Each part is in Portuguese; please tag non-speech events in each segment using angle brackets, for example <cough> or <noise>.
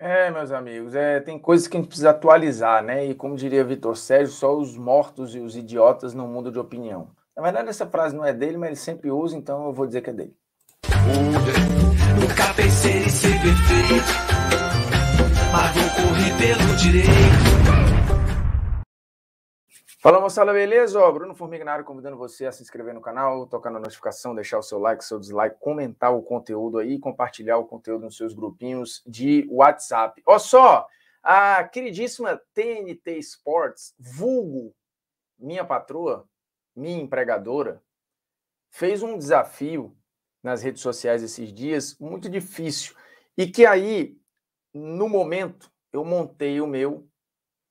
É, meus amigos, é, tem coisas que a gente precisa atualizar, né? E como diria Vitor Sérgio, só os mortos e os idiotas não mudam de opinião. Na verdade, essa frase não é dele, mas ele sempre usa, então eu vou dizer que é dele. Nunca pensei em ser perfeito, mas vou correr pelo direito. Fala moçada, beleza? Ó, Bruno Formignaro convidando você a se inscrever no canal, tocar na notificação, deixar o seu like, seu dislike, comentar o conteúdo aí, compartilhar o conteúdo nos seus grupinhos de WhatsApp. Ó só, a queridíssima TNT Sports, vulgo minha patroa, minha empregadora, fez um desafio nas redes sociais esses dias muito difícil e que aí, no momento, eu montei o meu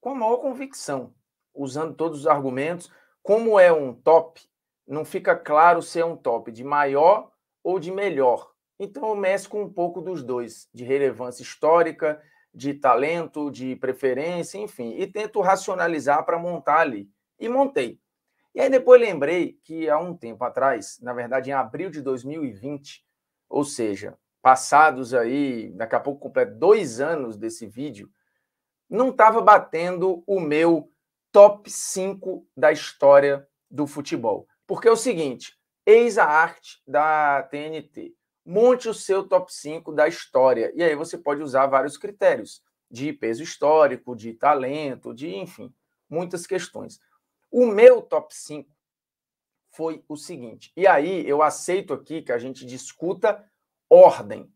com a maior convicção usando todos os argumentos. Como é um top, não fica claro se é um top de maior ou de melhor. Então eu mesco um pouco dos dois, de relevância histórica, de talento, de preferência, enfim, e tento racionalizar para montar ali. E montei. E aí depois lembrei que há um tempo atrás, na verdade em abril de 2020, ou seja, passados aí, daqui a pouco completo dois anos desse vídeo, não estava batendo o meu top 5 da história do futebol. Porque é o seguinte: eis a arte da TNT. Monte o seu top 5 da história. E aí você pode usar vários critérios de peso histórico, de talento, de enfim, muitas questões. O meu top 5 foi o seguinte. E aí eu aceito aqui que a gente discuta ordem,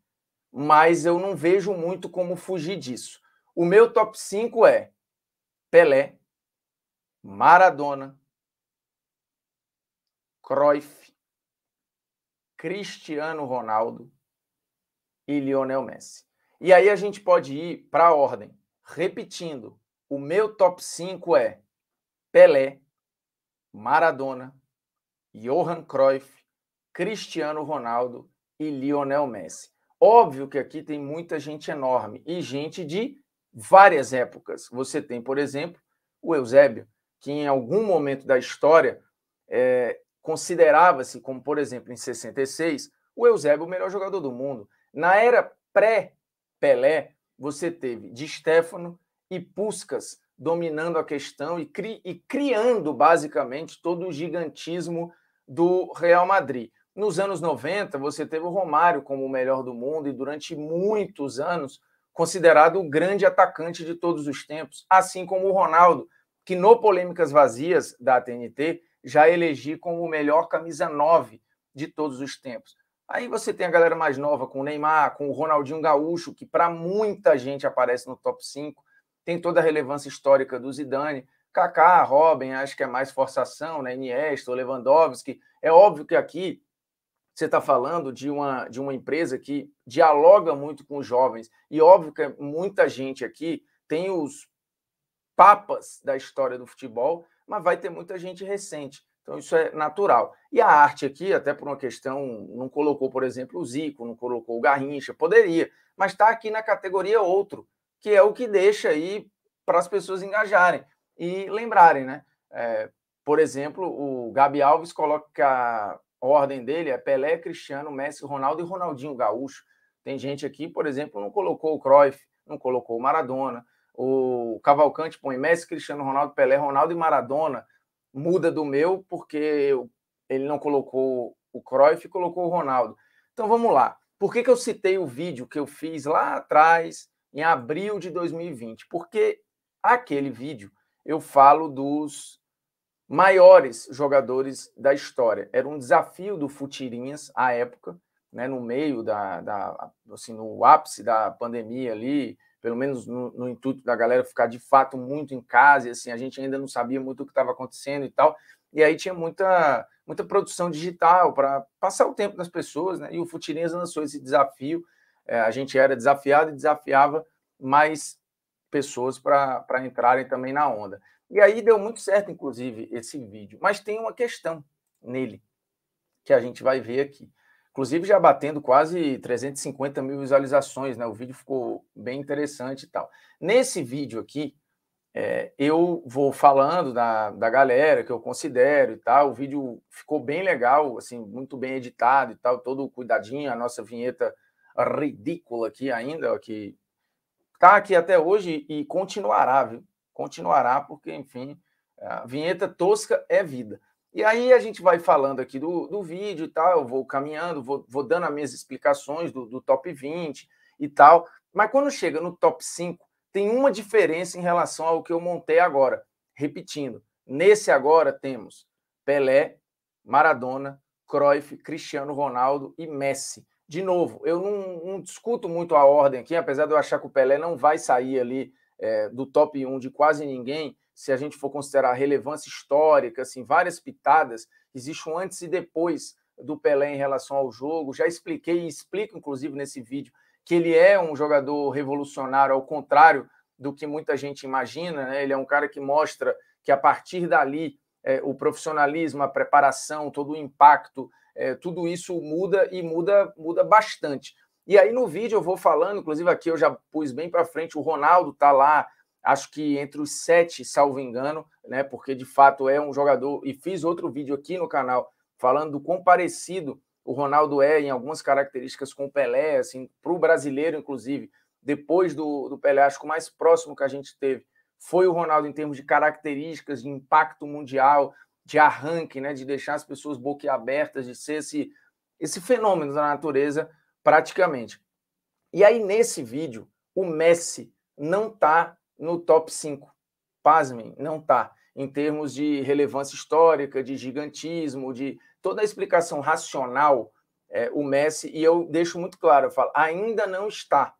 mas eu não vejo muito como fugir disso. O meu top 5 é Pelé, Maradona, Cruyff, Cristiano Ronaldo e Lionel Messi. E aí a gente pode ir para a ordem. Repetindo, o meu top 5 é Pelé, Maradona, Johan Cruyff, Cristiano Ronaldo e Lionel Messi. Óbvio que aqui tem muita gente enorme e gente de várias épocas. Você tem, por exemplo, o Eusébio, que em algum momento da história é, considerava-se, como por exemplo em 66, o Eusébio o melhor jogador do mundo. Na era pré-Pelé, você teve de Stefano e Puskas dominando a questão e, cri e criando basicamente todo o gigantismo do Real Madrid. Nos anos 90, você teve o Romário como o melhor do mundo e durante muitos anos considerado o grande atacante de todos os tempos, assim como o Ronaldo, que no Polêmicas Vazias da TNT já elegi como o melhor camisa 9 de todos os tempos. Aí você tem a galera mais nova com o Neymar, com o Ronaldinho Gaúcho, que para muita gente aparece no top 5, tem toda a relevância histórica do Zidane, Kaká, Robin, acho que é mais forçação, né? Iniesta, Lewandowski. É óbvio que aqui você está falando de uma, de uma empresa que dialoga muito com os jovens. E óbvio que muita gente aqui tem os papas da história do futebol, mas vai ter muita gente recente. Então isso é natural. E a arte aqui, até por uma questão, não colocou, por exemplo, o Zico, não colocou o Garrincha, poderia, mas está aqui na categoria outro, que é o que deixa aí para as pessoas engajarem e lembrarem, né? É, por exemplo, o Gabi Alves coloca a ordem dele é Pelé, Cristiano, Messi, Ronaldo e Ronaldinho Gaúcho. Tem gente aqui, por exemplo, não colocou o Cruyff, não colocou o Maradona, o Cavalcante põe Messi, Cristiano Ronaldo, Pelé, Ronaldo e Maradona, muda do meu porque ele não colocou o Cruyff e colocou o Ronaldo. Então vamos lá. Por que, que eu citei o vídeo que eu fiz lá atrás, em abril de 2020? Porque aquele vídeo eu falo dos maiores jogadores da história. Era um desafio do Futirinhas à época, né, no meio da, da assim, no ápice da pandemia ali, pelo menos no, no, intuito da galera ficar de fato muito em casa, e assim, a gente ainda não sabia muito o que estava acontecendo e tal. E aí tinha muita, muita produção digital para passar o tempo das pessoas, né? E o Futirinhas lançou esse desafio. É, a gente era desafiado e desafiava mais pessoas para entrarem também na onda. E aí deu muito certo, inclusive, esse vídeo. Mas tem uma questão nele que a gente vai ver aqui inclusive já batendo quase 350 mil visualizações, né? O vídeo ficou bem interessante e tal. Nesse vídeo aqui, é, eu vou falando da, da galera que eu considero e tal. O vídeo ficou bem legal, assim, muito bem editado e tal, todo cuidadinho. A nossa vinheta ridícula aqui ainda, ó, que tá aqui até hoje e continuará, viu? Continuará, porque, enfim, a vinheta tosca é vida. E aí a gente vai falando aqui do, do vídeo e tal, eu vou caminhando, vou, vou dando as minhas explicações do, do top 20 e tal. Mas quando chega no top 5, tem uma diferença em relação ao que eu montei agora. Repetindo, nesse agora temos Pelé, Maradona, Cruyff, Cristiano Ronaldo e Messi. De novo, eu não, não, discuto muito a ordem aqui, apesar de eu achar que o Pelé não vai sair ali é, do top 1 de quase ninguém, se a gente for considerar a relevância histórica, assim, várias pitadas, existe um antes e depois do Pelé em relação ao jogo. Já expliquei e explico, inclusive, nesse vídeo, que ele é um jogador revolucionário, ao contrário do que muita gente imagina. Né? Ele é um cara que mostra que a partir dali é, o profissionalismo, a preparação, todo o impacto, é, tudo isso muda e muda, muda bastante. E aí no vídeo eu vou falando, inclusive aqui eu já pus bem para frente, o Ronaldo está lá, acho que entre os sete, salvo engano, né? Porque de fato é um jogador. E fiz outro vídeo aqui no canal falando do quão parecido o Ronaldo é em algumas características com o Pelé, assim, para o brasileiro, inclusive, depois do, do Pelé, acho que o mais próximo que a gente teve foi o Ronaldo em termos de características, de impacto mundial, de arranque, né? De deixar as pessoas boquiabertas, de ser esse, esse fenômeno da natureza, praticamente. E aí, nesse vídeo, o Messi não está no top 5. Pasmem, não está. Em termos de relevância histórica, de gigantismo, de toda a explicação racional, é, o Messi, e eu deixo muito claro, eu falo, ainda não está.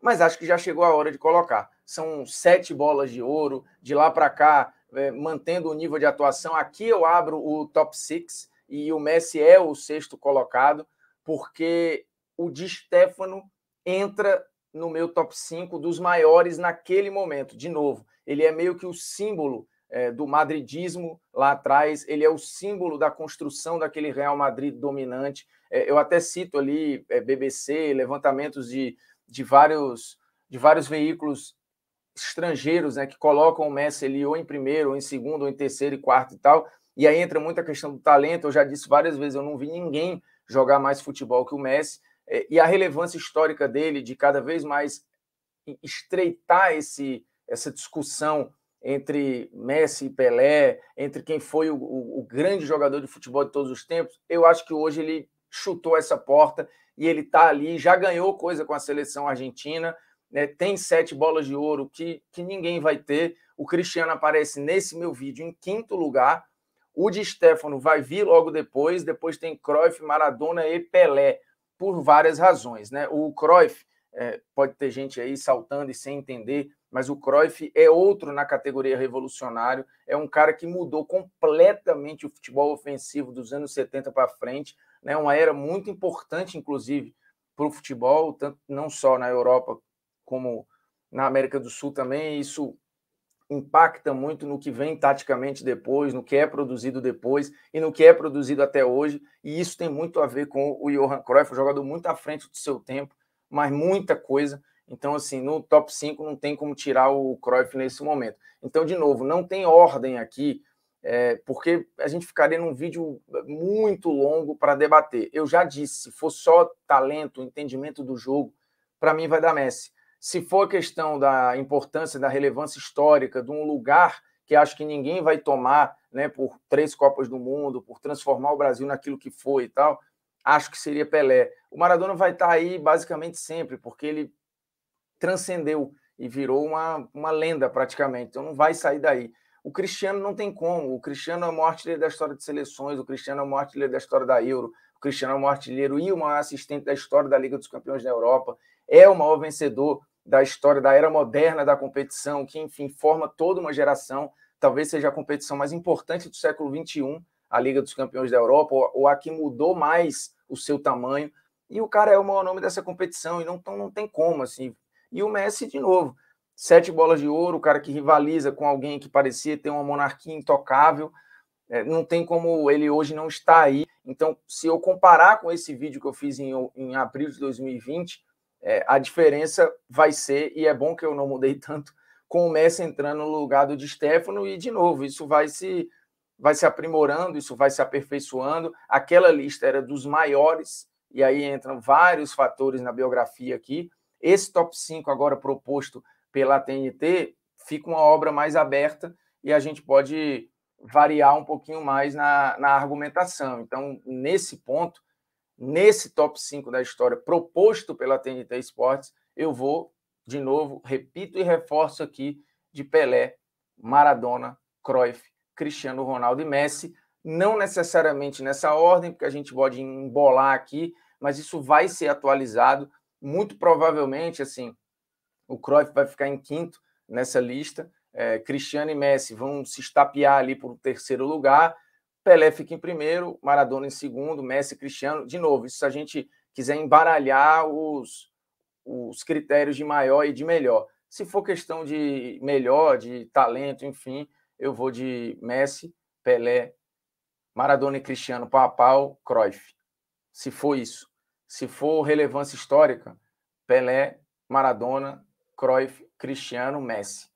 Mas acho que já chegou a hora de colocar. São sete bolas de ouro, de lá para cá, é, mantendo o nível de atuação. Aqui eu abro o top 6 e o Messi é o sexto colocado, porque o Di Stefano entra no meu top 5 dos maiores naquele momento. De novo, ele é meio que o símbolo é, do madridismo lá atrás, ele é o símbolo da construção daquele Real Madrid dominante. É, eu até cito ali é, BBC, levantamentos de, de, vários, de vários veículos estrangeiros né, que colocam o Messi ali ou em primeiro, ou em segundo, ou em terceiro e quarto e tal. E aí entra muita questão do talento. Eu já disse várias vezes, eu não vi ninguém jogar mais futebol que o Messi. É, e a relevância histórica dele de cada vez mais estreitar esse, essa discussão entre Messi e Pelé, entre quem foi o, o, o, grande jogador de futebol de todos os tempos, eu acho que hoje ele chutou essa porta e ele está ali, já ganhou coisa com a seleção argentina, né? tem sete bolas de ouro que, que ninguém vai ter. O Cristiano aparece nesse meu vídeo em quinto lugar. O de Stefano vai vir logo depois, depois tem Cruyff, Maradona e Pelé por várias razões. Né? O Cruyff, é, pode ter gente aí saltando e sem entender, mas o Cruyff é outro na categoria revolucionário, é um cara que mudou completamente o futebol ofensivo dos anos 70 para frente, né? uma era muito importante, inclusive, para o futebol, tanto, não só na Europa como na América do Sul também, isso impacta muito no que vem taticamente depois, no que é produzido depois e no que é produzido até hoje. E isso tem muito a ver com o Johan Cruyff, um jogador muito à frente do seu tempo, mas muita coisa. Então, assim, no top 5 não tem como tirar o Cruyff nesse momento. Então, de novo, não tem ordem aqui, é, porque a gente ficaria num vídeo muito longo para debater. Eu já disse, se for só talento, entendimento do jogo, para mim vai dar Messi se for questão da importância, da relevância histórica de um lugar que acho que ninguém vai tomar né, por três Copas do Mundo, por transformar o Brasil naquilo que foi e tal, acho que seria Pelé. O Maradona vai estar tá aí basicamente sempre, porque ele transcendeu e virou uma, uma lenda praticamente, então não vai sair daí. O Cristiano não tem como, o Cristiano é o maior artilheiro da história de seleções, o Cristiano é o maior artilheiro da história da Euro, o Cristiano é o maior artilheiro e o maior assistente da história da Liga dos Campeões da Europa, é o maior vencedor da história da era moderna da competição, que, enfim, forma toda uma geração. Talvez seja a competição mais importante do século XXI, a Liga dos Campeões da Europa, ou, a que mudou mais o seu tamanho. E o cara é o maior nome dessa competição, e não, então não tem como, assim. E o Messi, de novo, sete bolas de ouro, o cara que rivaliza com alguém que parecia ter uma monarquia intocável. É, não tem como ele hoje não estar aí. Então, se eu comparar com esse vídeo que eu fiz em, em abril de 2020, é, a diferença vai ser, e é bom que eu não mudei <laughs> tanto, com o Messi entrando no lugar do de Stefano, e de novo, isso vai se vai se aprimorando, isso vai se aperfeiçoando. Aquela lista era dos maiores, e aí entram vários fatores na biografia aqui. Esse top 5 agora proposto pela TNT fica uma obra mais aberta e a gente pode variar um pouquinho mais na, na argumentação. Então, nesse ponto, nesse top 5 da história proposto pela TNT Esportes, eu vou, de novo, repito e reforço aqui, de Pelé, Maradona, Cruyff, Cristiano Ronaldo e Messi, não necessariamente nessa ordem, porque a gente pode embolar aqui, mas isso vai ser atualizado, muito provavelmente, assim, o Cruyff vai ficar em quinto nessa lista, é, Cristiano e Messi vão se estapear ali por terceiro lugar, Pelé fica em primeiro, Maradona em segundo, Messi, Cristiano. De novo, se a gente quiser embaralhar os, os critérios de maior e de melhor. Se for questão de melhor, de talento, enfim, eu vou de Messi, Pelé, Maradona e Cristiano, Papal, Cruyff. Se for isso. Se for relevância histórica, Pelé, Maradona, Cruyff, Cristiano, Messi.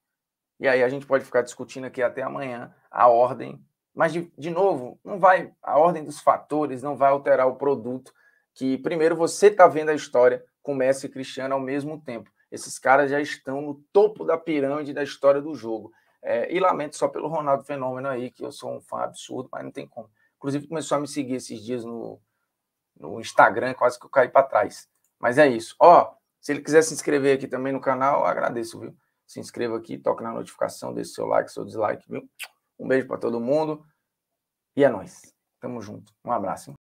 E aí a gente pode ficar discutindo aqui até amanhã a ordem mas, de, de novo, não vai. A ordem dos fatores não vai alterar o produto. Que primeiro você está vendo a história com Messi e Cristiano ao mesmo tempo. Esses caras já estão no topo da pirâmide da história do jogo. É, e lamento só pelo Ronaldo Fenômeno aí, que eu sou um fã absurdo, mas não tem como. Inclusive, começou a me seguir esses dias no, no Instagram, quase que eu caí para trás. Mas é isso. Ó, se ele quiser se inscrever aqui também no canal, agradeço, viu? Se inscreva aqui, toque na notificação, deixe seu like, seu dislike, viu? Um beijo para todo mundo e é nóis. Tamo junto. Um abraço.